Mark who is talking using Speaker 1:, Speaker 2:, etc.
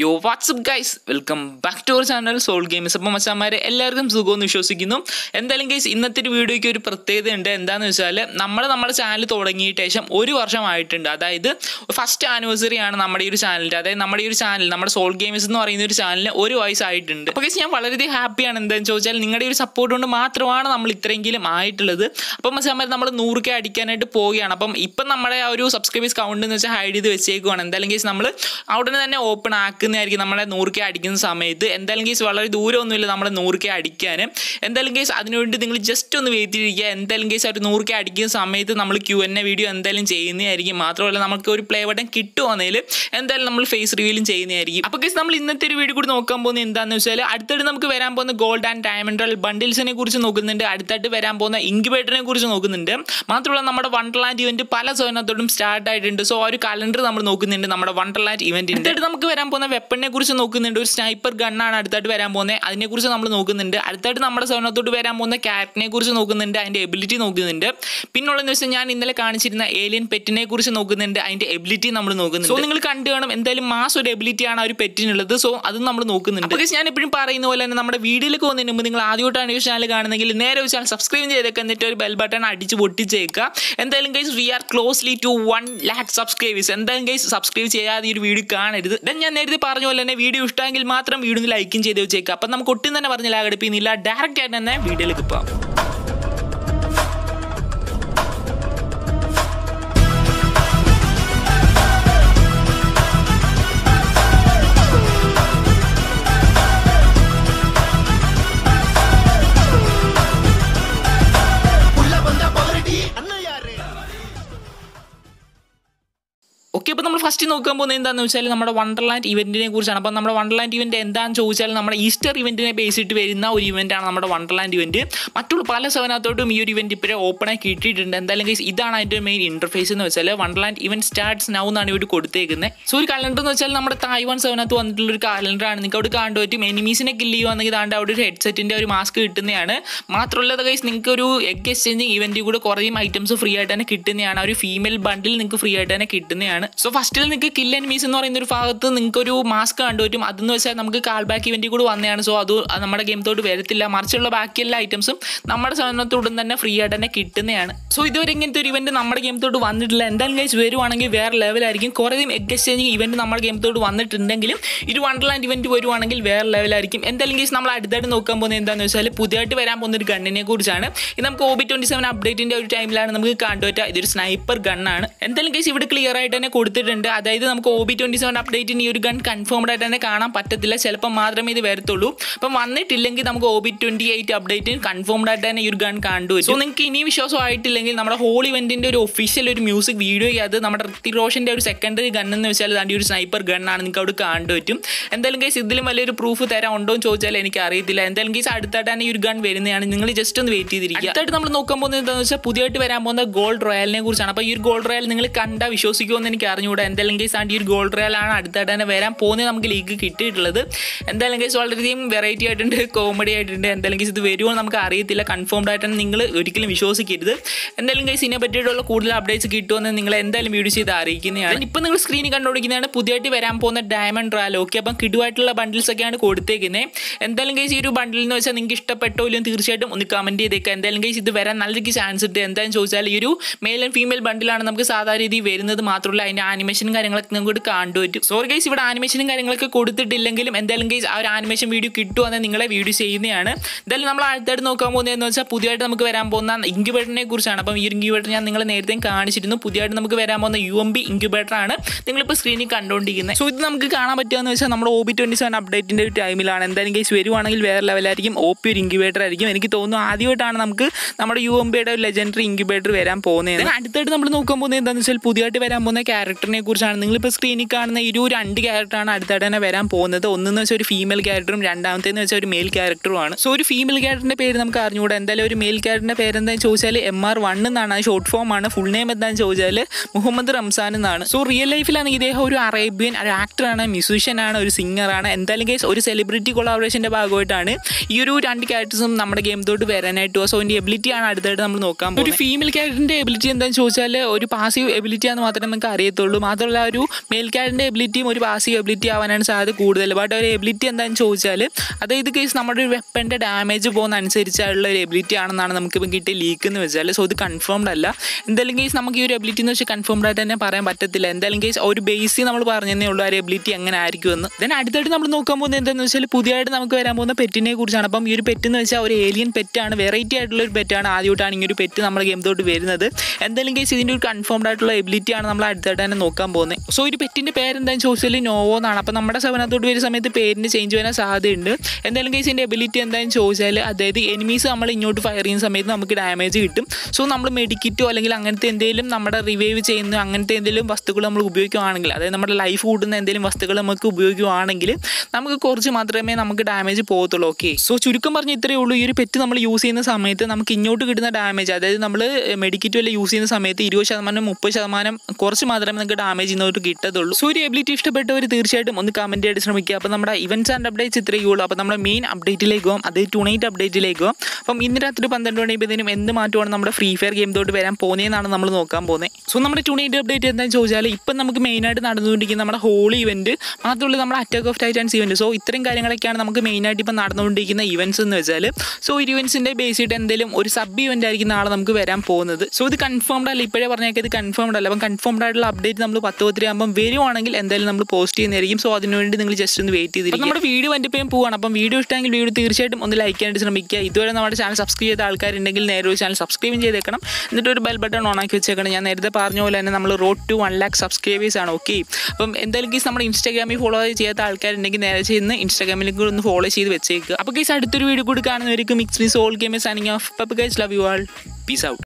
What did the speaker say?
Speaker 1: യോ what's up guys welcome back to our channel soul games അപ്പം മച്ചാമാരെ എല്ലാവർക്കും സുഖമെന്ന് വിശ്വസിക്കുന്നു എന്തായാലും ഗൈസ് ഇന്നത്തെ ഒരു വീഡിയോയ്ക്ക് ഒരു പ്രത്യേകത ഉണ്ട് എന്താണെന്ന് വെച്ചാൽ നമ്മൾ നമ്മുടെ ചാനൽ തുടങ്ങിയിട്ട് ശേഷം ഒരു വർഷമായിട്ടുണ്ട് അതായത് ഫസ്റ്റ് ആനിവേഴ്സറി ആണ് നമ്മുടെ ഈ ഒരു ചാനലിൻ്റെ അതായത് നമ്മുടെ ഈ ഒരു ചാനൽ നമ്മുടെ സോൾ ഗെയിംസ് എന്ന് പറയുന്ന ഒരു ചാനലിന് ഒരു വയസ്സായിട്ടുണ്ട് അപ്പോൾ ഗൈസ് ഞാൻ വളരെയധികം ഹാപ്പിയാണ് എന്താണെന്ന് ചോദിച്ചാൽ നിങ്ങളുടെ ഒരു സപ്പോർട്ട് കൊണ്ട് മാത്രമാണ് നമ്മൾ ഇത്രയെങ്കിലും ആയിട്ടുള്ളത് അപ്പോൾ മച്ചാമാരെ നമ്മൾ നൂറ് കെ അടിക്കാനായിട്ട് പോവുകയാണ് അപ്പം ഇപ്പം നമ്മുടെ ആ ഒരു സബ്സ്ക്രൈബേഴ്സ് കൗണ്ട് എന്ന് വെച്ചാൽ ഹൈഡ് ചെയ്ത് വെച്ചേക്കുവാണ് എന്തായാലും ഗൈസ് നമ്മൾ അവിടെ തന്നെ ഓപ്പൺ ആക്കി നടക്കുന്നതായിരിക്കും നമ്മളെ നൂറ് കെ അടിക്കുന്ന സമയത്ത് എന്തായാലും കേസ് വളരെ ദൂരമൊന്നുമില്ല നമ്മളെ നൂറ് കെ അടിക്കാൻ എന്തായാലും കേസ് അതിനുവേണ്ടി നിങ്ങൾ ജസ്റ്റ് ഒന്ന് വെയിറ്റ് ചെയ്തിരിക്കുക എന്തായാലും കേസ് അവർ നൂറ് കെ അടിക്കുന്ന സമയത്ത് നമ്മൾ ക്യൂ എൻ എ വീഡിയോ എന്തായാലും ചെയ്യുന്നതായിരിക്കും മാത്രമല്ല നമുക്ക് ഒരു പ്ലേ ബട്ടൺ കിട്ടുവാണെങ്കിൽ എന്തായാലും നമ്മൾ ഫേസ് റിവീലും ചെയ്യുന്നതായിരിക്കും അപ്പോൾ കേസ് നമ്മൾ ഇന്നത്തെ ഒരു വീഡിയോ കൂടി നോക്കാൻ പോകുന്നത് എന്താണെന്ന് വെച്ചാൽ അടുത്തിടെ നമുക്ക് വരാൻ പോകുന്ന ഗോൾഡ് ആൻഡ് ഡയമണ്ട് ബണ്ടിൽസിനെ കുറിച്ച് നോക്കുന്നുണ്ട് അടുത്തായിട്ട് വരാൻ പോകുന്ന ഇൻക്യുബേറ്ററിനെ കുറിച്ച് നോക്കുന്നുണ്ട് മാത്രമല്ല നമ്മുടെ വണ്ടർലാൻഡ് ഇവന്റ് പല സോനത്തോടും സ്റ്റാർട്ട് ആയിട്ടുണ്ട് സോ ആ ഒരു കലണ്ടർ നമ്മൾ നോക്കുന്നുണ്ട് നമ്മുടെ വണ്ടർലാൻഡ് ഇവന്റിന്റെ നമുക്ക് വരാൻ പോകുന്ന വെപ്പണിനെ കുറിച്ച് നോക്കുന്നുണ്ട് ഒരു സ്നൈപ്പർ ഗണ്ണാണ് അടുത്തായിട്ട് വരാൻ പോകുന്നത് കുറിച്ച് നമ്മൾ നോക്കുന്നുണ്ട് അടുത്തായിട്ട് നമ്മുടെ സ്വർണ്ണത്തോട്ട് വരാൻ പോകുന്ന ക്യാരറ്റിനെ കുറിച്ച് നോക്കുന്നുണ്ട് അതിന്റെ എബിലിറ്റി നോക്കുന്നുണ്ട് പിന്നുള്ളതെന്ന് വെച്ചാൽ ഞാൻ ഇന്നലെ കാണിച്ചിരുന്ന ഏലിയൻ പെറ്റിനെ കുറിച്ച് നോക്കുന്നുണ്ട് അതിന്റെ എബിലിറ്റി നമ്മൾ നോക്കുന്നുണ്ട് സോ നിങ്ങൾ കണ്ടു കാണും എന്തായാലും മാസ് ഒരു എബിലിറ്റി ആണ് ആ ഒരു പെറ്റിനുള്ളത് സോ അത് നമ്മൾ നോക്കുന്നുണ്ട് ഞാൻ എപ്പോഴും പറയുന്ന പോലെ തന്നെ നമ്മുടെ വീഡിയോയിലേക്ക് വന്നതിന് മുമ്പ് നിങ്ങൾ ആദ്യമായിട്ടാണ് ഈ ചാനൽ കാണുന്നെങ്കിൽ നേരെ ഒരു ചാനൽ സബ്സ്ക്രൈബ് ചെയ്തൊക്കെ എന്നിട്ട് ഒരു ബെൽ ബട്ടൺ അടിച്ച് പൊട്ടിച്ചേക്കുക എന്തായാലും guys we are closely to one lakh subscribers എന്തായാലും ഗൈസ് സബ്സ്ക്രൈബ് ചെയ്യാതെ ഈ ഒരു വീഡിയോ കാണരുത് ഞാൻ നേരത്തെ പറഞ്ഞ പോലെ തന്നെ വീഡിയോ ഇഷ്ടമെങ്കിൽ മാത്രം വീഡിയോ ലൈക്കും ചെയ്ത് വെച്ചേക്കാം അപ്പം നമുക്ക് ഒട്ടും തന്നെ പറഞ്ഞ് ലാഗടിപ്പിക്കുന്നില്ല ഡയറക്റ്റ് ആയിട്ട് തന്നെ വീഡിയോയിലേക്ക് പോകാം ഓക്കെ അപ്പോൾ നമ്മൾ ഫസ്റ്റ് നോക്കാൻ പോകുന്നത് എന്താണെന്ന് വെച്ചാൽ നമ്മുടെ വണ്ടർലാൻഡ് ഇവൻറ്റിനെ കുറിച്ചാണ് അപ്പോൾ നമ്മുടെ വണ്ടർലാൻഡ് ഇവൻറ്റ് എന്താണെന്ന് ചോദിച്ചാൽ നമ്മുടെ ഈസ്റ്റർ ഇവൻറ്റിനെ ബേസ് ചെയ്തിട്ട് വരുന്ന ഒരു ഇവൻറ്റാണ് നമ്മുടെ വണ്ടർലാൻഡ് ഇവൻറ്റ് മറ്റുള്ള പല സെവനകത്തോട്ടും ഈ ഒരു ഇവൻറ്റ് ഇപ്പോഴേ ഓപ്പണായി കിട്ടിയിട്ടുണ്ട് എന്തായാലും ഇതാണ് അതിൻ്റെ മെയിൻ ഇൻ്റർഫേസ് എന്ന് വെച്ചാൽ വണ്ടർലാൻഡ് ഇവൻറ്റ് സ്റ്റാർട്ട്സ് നൗ എന്നാണ് ഇവർ കൊടുത്തേക്കുന്നത് സോ ഒരു കലണ്ടർ എന്ന് വെച്ചാൽ നമ്മുടെ തായ്വാൻ സെവനകത്ത് വന്നിട്ടുള്ള ഒരു കലണ്ടറാണ് നിങ്ങൾക്ക് അവിടെ കാണാൻ പറ്റും എനിമീസിനെ കില്ല് ചെയ്യുവാണെങ്കിൽ താണ്ട് അവിടെ ഒരു ഹെഡ്സെറ്റിൻ്റെ ഒരു മാസ്ക് കിട്ടുന്നതാണ് മാത്രമല്ലത് ഗൈസ് നിങ്ങൾക്ക് ഒരു എഗ് എക്സ്ചേഞ്ചിങ് ഇവൻറ്റിൽ കൂടെ കുറേ ഐറ്റംസ് ഫ്രീ ആയിട്ട് തന്നെ കിട്ടുന്നതാണ് ഒരു ഫീമെയിൽ ബണ്ടിൽ നിങ്ങൾക്ക് ഫ്രീ ആയിട്ട് തന്നെ കിട്ടുന്നതാണ് തന്നെയാണ് സോ ഫസ്റ്റിൽ നിങ്ങൾക്ക് കിൽ ആൻഡ് മീസ് എന്ന് പറയുന്ന ഒരു ഭാഗത്ത് നിങ്ങൾക്ക് ഒരു മാസ്ക് കണ്ടുപറ്റും അതെന്ന് വെച്ചാൽ നമുക്ക് കാൾ ബാക്ക് ഇവൻറ്റ് കൂടി വന്നതാണ് സോ അത് നമ്മുടെ ഗെയിം തോട്ട് വരത്തില്ല മറിച്ചുള്ള ബാക്കി എല്ലാ ഐറ്റംസും നമ്മുടെ സാധനത്തോടും തന്നെ ഫ്രീ ആയിട്ട് തന്നെ കിട്ടുന്നതാണ് സോ ഇതുവരെ ഇങ്ങനത്തെ ഒരു ഇവന്റ് നമ്മുടെ ഗെയിം തോട്ട് വന്നിട്ടില്ല എന്തായാലും കഴിച്ച് വരുവാണെങ്കിൽ വേറെ ലെവലായിരിക്കും കുറേ എഗ് എക്സ്ചേഞ്ചിങ് ഇവൻറ്റ് നമ്മുടെ ഗെയിം തോട്ട് വന്നിട്ടുണ്ടെങ്കിലും ഇത് വണ്ടർലാൻഡ് ഇവന്റ് വരുവാണെങ്കിൽ വേറെ ലെവലായിരിക്കും എന്തായാലും കേസ് നമ്മൾ അടുത്തായിട്ട് നോക്കാൻ പോകുന്നത് എന്താണെന്ന് വെച്ചാൽ പുതിയതായിട്ട് വരാൻ പോകുന്ന ഒരു ഗണ്ണിനെ കുറിച്ചാണ് ഇത് നമുക്ക് ഓബി ട്വന്റി സെവൻ അപ്ഡേറ്റിന്റെ ഒരു ടൈമിലാണ് നമുക്ക് കണ്ടുപറ്റുക ഇതൊരു സ്നൈപ്പർ ഗണ്ണാണ് എന്തായാലും കേസ് ഇവിടെ ക്ലിയർ ആയിട്ട് തന്നെ കൊടുത്തിട്ടുണ്ട് അതായത് നമുക്ക് ഒ ബി ട്വൻറ്റി സെവൻ അപ്ഡേറ്റിന് ഈ ഒരു ഗൺ കൺഫേംഡ് ആയിട്ട് തന്നെ കാണാൻ പറ്റത്തില്ല ചിലപ്പോൾ മാത്രമേ ഇത് വരത്തുള്ളൂ അപ്പം വന്നിട്ടില്ലെങ്കിൽ നമുക്ക് ഒ ബി ട്വൻറ്റി എയ്റ്റ് അപ്ഡേറ്റിന് കൺഫേംഡ് ആയിട്ട് തന്നെ ഈ ഒരു ഗൺ കണ്ടു സോ നിങ്ങൾക്ക് ഇനി ആയിട്ടില്ലെങ്കിൽ നമ്മുടെ ഹോൾ ഇവൻറ്റിൻ്റെ ഒരു ഒഫീഷ്യൽ ഒരു മ്യൂസിക് വീഡിയോ അത് നമ്മുടെ ഋത്തിക് റോഷൻ്റെ ഒരു സെക്കൻഡറി ഗൺ എന്ന് വെച്ചാൽ അതിൻ്റെ ഒരു സ്നൈപ്പർ ആണ് നിങ്ങൾക്ക് അവിടെ കണ്ടു പറ്റും എന്തായാലും കേസ് ഇതിലും വലിയൊരു പ്രൂഫ് തരാൻ ഉണ്ടോ എന്ന് ചോദിച്ചാൽ എനിക്ക് അറിയത്തില്ല എന്തായാലും കേസ് അടുത്തായിട്ട് തന്നെ ഈ ഒരു ഗൺ വരുന്നതാണ് നിങ്ങൾ ജസ്റ്റ് ഒന്ന് വെയിറ്റ് ചെയ്തിരിക്കുക അടുത്തായിട്ട് നമ്മൾ നോക്കാൻ പോകുന്നത് എന്താണെന്ന് വെച്ചാൽ പുതിയതായിട്ട് വരാൻ പോകുന്ന ഗോൾഡ് റോയലിനെ കുറിച്ചാണ് അപ്പോൾ ഈ ഒരു ഗോൾഡ് റോയൽ നിങ്ങൾ കണ്ടാൽ വിശ്വസിക്കുമെന്ന് എനിക്ക് എനിക്ക് അറിഞ്ഞുകൂടാ എന്തായാലും കേസ് ആൻഡ് ഈ ഒരു ഗോൾഡ് റയലാണ് അടുത്തായിട്ട് തന്നെ വരാൻ പോകുന്നത് നമുക്ക് ലീഗ് കിട്ടിയിട്ടുള്ളത് എന്തായാലും കേസ് വളരെയധികം വെറൈറ്റി ആയിട്ടുണ്ട് കോമഡി ആയിട്ടുണ്ട് എന്തായാലും കേസ് ഇത് വരുമോ നമുക്ക് അറിയത്തില്ല കൺഫേംഡ് ആയിട്ടാണ് നിങ്ങൾ ഒരിക്കലും വിശ്വസിക്കരുത് എന്തായാലും കേസ് ഇതിനെ പറ്റിയിട്ടുള്ള കൂടുതൽ അപ്ഡേറ്റ്സ് കിട്ടുമെന്ന് നിങ്ങൾ എന്തായാലും വീഡിയോ ചെയ്ത് അറിയിക്കുന്നതാണ് ഇപ്പം നിങ്ങൾ സ്ക്രീനിൽ കണ്ടുപിടിക്കുന്നതാണ് പുതിയതായിട്ട് വരാൻ പോകുന്ന ഡയമണ്ട് റയൽ ഓക്കെ അപ്പം കിടുവായിട്ടുള്ള ബണ്ടിൽസ് കൊടുത്തേക്കുന്നത് എന്തായാലും കേസ് ഈ ഒരു ബണ്ടിൽ എന്ന് വെച്ചാൽ നിങ്ങൾക്ക് ഇഷ്ടപ്പെട്ടോ ഇല്ലെന്ന് തീർച്ചയായിട്ടും ഒന്ന് കമൻറ്റ് ചെയ്തേക്കുക എന്തായാലും കേസ് ഇത് വരാൻ നല്ലൊരു ചാൻസ് ഉണ്ട് എന്തായാലും ചോദിച്ചാൽ ഈ ഒരു മെയിൽ ആൻഡ് ഫീമെയിൽ ബണ്ടിലാണ് നമുക്ക് സാധാരണ രീതിയിൽ വരുന്നത് മാത്രമല്ല അതിൻ്റെ ആനിമേഷനും കാര്യങ്ങളൊക്കെ നിങ്ങൾക്ക് കാണാൻ പറ്റും സോറി ഗൈസ് ഇവിടെ ആനിമേഷനും കാര്യങ്ങളൊക്കെ കൊടുത്തിട്ടില്ലെങ്കിലും എന്തായാലും ഗൈസ് ആ ഒരു ആനിമേഷൻ വീഡിയോ കിട്ടുവാണെങ്കിൽ നിങ്ങളെ വീഡിയോ ചെയ്യുന്നതാണ് എന്തായാലും നമ്മൾ അടുത്തായിട്ട് നോക്കാൻ പോകുന്നതെന്ന് വെച്ചാൽ പുതിയതായിട്ട് നമുക്ക് വരാൻ പോകുന്ന ഇൻക്യുബേറ്ററിനെ കുറിച്ചാണ് അപ്പം ഈ ഇൻക്യുബേറ്റർ ഞാൻ നിങ്ങളെ നേരത്തെ കാണിച്ചിരുന്നു പുതിയതായിട്ട് നമുക്ക് വരാൻ പോകുന്ന യു എം ബി ഇൻക്യുബേറ്റർ ആണ് നിങ്ങളിപ്പോൾ സ്ക്രീനിൽ കണ്ടുകൊണ്ടിരിക്കുന്നത് സോ ഇത് നമുക്ക് കാണാൻ പറ്റുകയെന്ന് വെച്ചാൽ നമ്മുടെ ഒ ബി ട്വൻറ്റി സെവൻ അപ്ഡേറ്റിൻ്റെ ഒരു ടൈമിലാണ് എന്തായാലും ഗൈസ് വരുവാണെങ്കിൽ വേറെ ലെവലായിരിക്കും ഒ പി ഒരു ഇൻക്യുബേറ്റർ ആയിരിക്കും എനിക്ക് തോന്നുന്നു ആദ്യമായിട്ടാണ് നമുക്ക് നമ്മുടെ യു എം ബിയുടെ ഒരു ലെജൻഡറി ഇൻക്യുബേറ്റർ വരാൻ പോകുന്നത് അടുത്തായിട്ട് നമ്മൾ നോക്കാൻ പോകുന്നത് എന്താണെന്ന് വെച്ചാൽ പുതിയതായിട്ട് വരാൻ പോകുന്ന ക്യാരക്ടറിനെ കുറിച്ചാണ് നിങ്ങളിപ്പോൾ സ്ക്രീനിൽ കാണുന്ന ഇരു രണ്ട് ക്യാരക്ടറാണ് അടുത്തായിട്ട് തന്നെ വരാൻ പോകുന്നത് ഒന്നെന്ന് വെച്ചാൽ ഒരു ഫീമെയിൽ ക്യാരക്ടറും രണ്ടാമത്തേന്ന് വെച്ചാൽ ഒരു മെയിൽ ക്യാരക്ടറുമാണ് സോ ഒരു ഫീമെയിൽ ക്യാരക്ടറിൻ്റെ പേര് നമുക്ക് അറിഞ്ഞുകൂടാ എന്തായാലും ഒരു മെയിൽ ക്യാരക്ടറിൻ്റെ എന്താണെന്ന് ചോദിച്ചാൽ എം ആർ വൺ എന്നാണ് ഷോർട്ട് ഫോം ആണ് ഫുൾ നെയിം എന്താണെന്ന് ചോദിച്ചാൽ മുഹമ്മദ് റംസാൻ എന്നാണ് സോ റിയൽ ലൈഫിലാണെങ്കിൽ ഇദ്ദേഹം ഒരു അറേബ്യൻ ഒരു ആക്ടറാണ് മ്യൂസീഷ്യനാണ് ഒരു സിംഗറാണ് എന്തായാലും കേസ് ഒരു സെലിബ്രിറ്റി കൊളാബറേഷൻ്റെ ഭാഗമായിട്ടാണ് ഈ ഒരു രണ്ട് ക്യാരക്ടേഴ്സും നമ്മുടെ ഗെയിം തൊട്ട് വരാനായിട്ട് സോ അതിൻ്റെ എബിലിറ്റി ആണ് അടുത്തായിട്ട് നമ്മൾ നോക്കാൻ ഒരു ഫീമെയിൽ ക്യാരക്ടറിൻ്റെ എബിലിറ്റി എന്താണെന്ന് ചോദിച്ചാൽ ഒരു പാസീവ് എബിലിറ്റി ആണെന്ന് മാത്രമേ നമുക്ക് അറിയാം ചെയ്യത്തുള്ളൂ മാത്രമല്ല ഒരു മേൽക്കാരൻ്റെ എബിലിറ്റിയും ഒരു പാസിംഗ് എബിലിറ്റി ആവാനാണ് സാധ്യത കൂടുതൽ ബട്ട് ഒരു എബിലിറ്റി എന്താണെന്ന് ചോദിച്ചാൽ അത് ഇത് കേസ് നമ്മുടെ ഒരു വെപ്പൻ്റെ ഡാമേജ് പോകുന്ന അനുസരിച്ചുള്ള ഒരു എബിലിറ്റി ആണെന്നാണ് നമുക്കിപ്പോൾ കിട്ടിയ ലീക്ക് എന്ന് വെച്ചാൽ സോ ഇത് കൺഫേംഡ് അല്ല എന്തെങ്കിലും കേസ് നമുക്ക് ഈ ഒരു എബിലിറ്റി എന്ന് വെച്ചാൽ കൺഫേംഡ് ആയിട്ട് തന്നെ പറയാൻ പറ്റത്തില്ല എന്തായാലും കേസ് ഒരു ബേസി നമ്മൾ പറഞ്ഞതേ ഉള്ളൂ ആ ഒരു എബിലിറ്റി എങ്ങനെ ആയിരിക്കുമെന്ന് ദെൻ അടുത്തായിട്ട് നമ്മൾ നോക്കാൻ പോകുന്നത് എന്താണെന്ന് വെച്ചാൽ പുതിയതായിട്ട് നമുക്ക് വരാൻ പോകുന്ന പെറ്റിനെ കുറിച്ചാണ് അപ്പം ഈ ഒരു പെറ്റ് എന്ന് വെച്ചാൽ ഒരു ഏലിയൻ പെറ്റാണ് വെറൈറ്റി ആയിട്ടുള്ള ഒരു പെറ്റാണ് ആദ്യമായിട്ടാണ് ഈ ഒരു പെറ്റ് നമ്മുടെ ഗെയിം തൊട്ട് വരുന്നത് എന്തെങ്കിലും കേസ് ഇതിൻ്റെ ഒരു കൺഫേംഡ് ആയിട്ടുള്ള എബിലിറ്റി ആണ് നമ്മൾ അടുത്തായിട്ട് തന്നെ നോക്കാൻ പോകുന്നത് സോ ഒരു പെറ്റിൻ്റെ പേരെന്താണെന്ന് ചോദിച്ചാൽ നോവോ എന്നാണ് അപ്പോൾ നമ്മുടെ സെവനത്തോട്ട് വരുന്ന സമയത്ത് പേരിന് ചേഞ്ച് വരാൻ സാധ്യതയുണ്ട് എന്തായാലും കേസ് എൻ്റെ എബിലിറ്റി എന്താണെന്ന് ചോദിച്ചാൽ അതായത് എനിമീസ് നമ്മൾ ഇങ്ങോട്ട് ഫയർ ചെയ്യുന്ന സമയത്ത് നമുക്ക് ഡാമേജ് കിട്ടും സോ നമ്മൾ മെഡിക്കിറ്റോ അല്ലെങ്കിൽ അങ്ങനത്തെ എന്തെങ്കിലും നമ്മുടെ റിവൈവ് ചെയ്യുന്ന അങ്ങനത്തെ എന്തെങ്കിലും വസ്തുക്കൾ നമ്മൾ ഉപയോഗിക്കുകയാണെങ്കിൽ അതായത് നമ്മുടെ ലൈഫ് കൂട്ടുന്ന എന്തെങ്കിലും വസ്തുക്കൾ നമുക്ക് ഉപയോഗിക്കുകയാണെങ്കിൽ നമുക്ക് കുറച്ച് മാത്രമേ നമുക്ക് ഡാമേജ് പോകത്തുള്ളൂ ഓക്കെ സോ ചുരുക്കം പറഞ്ഞ് ഇത്രയേ ഉള്ളൂ ഈ ഒരു പെറ്റ് നമ്മൾ യൂസ് ചെയ്യുന്ന സമയത്ത് നമുക്ക് ഇങ്ങോട്ട് കിട്ടുന്ന ഡാമേജ് അതായത് നമ്മൾ മെഡിക്കിറ്റോ അല്ലെങ്കിൽ യൂസ് ചെയ്യുന്ന സമയത്ത് ഇരുപത് ശതമാനം മുപ്പത് ശതമാനം കുറച്ച് മാത്രം മാത്രമേ നിങ്ങൾക്ക് ഡാമേജ് ചെയ്യുന്നവർക്ക് കിട്ടത്തുള്ളൂ സൂര്യ എബിലിറ്റി ഇഷ്ടപ്പെട്ടവർ തീർച്ചയായിട്ടും ഒന്ന് കമന്റ് ചെയ്ത് ശ്രമിക്കുക അപ്പോൾ നമ്മുടെ ഇവന്റ്സ് ആൻഡ് അപ്ഡേറ്റ്സ് ഇത്രയേ ഉള്ളൂ അപ്പോൾ നമ്മുടെ മെയിൻ അപ്ഡേറ്റിലേക്ക് പോകും അത് ടു നൈറ്റ് അപ്ഡേറ്റിലേക്ക് പോകും അപ്പം ഇന്ന് രാത്രി പന്ത്രണ്ട് ഇതിനും എന്ത് മാറ്റമാണ് നമ്മുടെ ഫ്രീ ഫയർ ഗെയിം തൊട്ട് വരാൻ പോകുന്നതെന്നാണ് നമ്മൾ നോക്കാൻ പോകുന്നത് സോ നമ്മുടെ ടു നൈറ്റ് അപ്ഡേറ്റ് എന്താണെന്ന് ചോദിച്ചാൽ ഇപ്പം നമുക്ക് മെയിനായിട്ട് നടന്നുകൊണ്ടിരിക്കുന്ന നമ്മുടെ ഹോളി ഇവന്റ് മാത്രമല്ല നമ്മുടെ attack of titans event so ഇത്രയും കാര്യങ്ങളൊക്കെയാണ് നമുക്ക് മെയിനായിട്ട് ഇപ്പം നടന്നുകൊണ്ടിരിക്കുന്ന ഇവന്റ്സ് എന്ന് വെച്ചാൽ സോ ഒരു ഇവന്റ്സിന്റെ ബേസ് എന്തെങ്കിലും ഒരു സബ് ഇവന്റ് ആയിരിക്കും നാളെ നമുക്ക് വരാൻ പോകുന്നത് സോ ഇത് കൺഫേംഡ് അല്ല ഇപ്പോഴേ പറഞ്ഞേക്കത് കൺഫേംഡ് അല്ല അപ്പം കൺഫേംഡ് ആയിട്ടുള്ള അപ്ഡേറ്റ് നമ്മൾ പത്ത് പത്തിരി ആകുമ്പോൾ വരുവാണെങ്കിൽ എന്തായാലും നമ്മൾ പോസ്റ്റ് ചെയ്യുന്നതായിരിക്കും സോ അതിനുവേണ്ടി നിങ്ങൾ ജസ്റ്റ് ഒന്ന് വെയിറ്റ് ചെയ്തിരിക്കും നമ്മുടെ വീഡിയോ വണ്ടിപ്പോയും പോവാണ് അപ്പം വീഡിയോ ഇഷ്ടമെങ്കിൽ വീഡിയോ തീർച്ചയായിട്ടും ഒന്ന് ലൈക്ക് ചെയ്യാനായിട്ട് ശ്രമിക്കുക ഇതുവരെ നമ്മുടെ ചാനൽ സബ്സ്ക്രൈബ് ചെയ്ത ആൾക്കാരുണ്ടെങ്കിൽ നേരെ ഒരു ചാനൽ സബ്സ്ക്രൈബ് ചെയ്തേക്കണം എന്നിട്ട് ഒരു ബെൽ ബട്ടൺ ഓൺ ആക്കി വെച്ചേക്കണം ഞാൻ നേരത്തെ പറഞ്ഞ പോലെ തന്നെ നമ്മൾ road to one lakh subscribers ആണ് ഓക്കെ അപ്പം എന്തായാലും ഗീസ് നമ്മുടെ ഇൻസ്റ്റാഗ്രാമിൽ ഫോളോ ചെയ്യാത്ത ആൾക്കാരുണ്ടെങ്കിൽ നേരെ ചെയ്യുന്ന ഇൻസ്റ്റാഗ്രാമിലേക്ക് ഒന്ന് ഫോളോ ചെയ്ത് വെച്ചേക്കുക അപ്പോൾ ഗീസ് അടുത്തൊരു വീഡിയോ കൂടി കാണുന്നവർക്ക് മിക്സ് മിസ് ഓൾ ഗെയിംസ് ആണെങ്കിൽ ഓഫ് പപ്പ് guys love you all peace out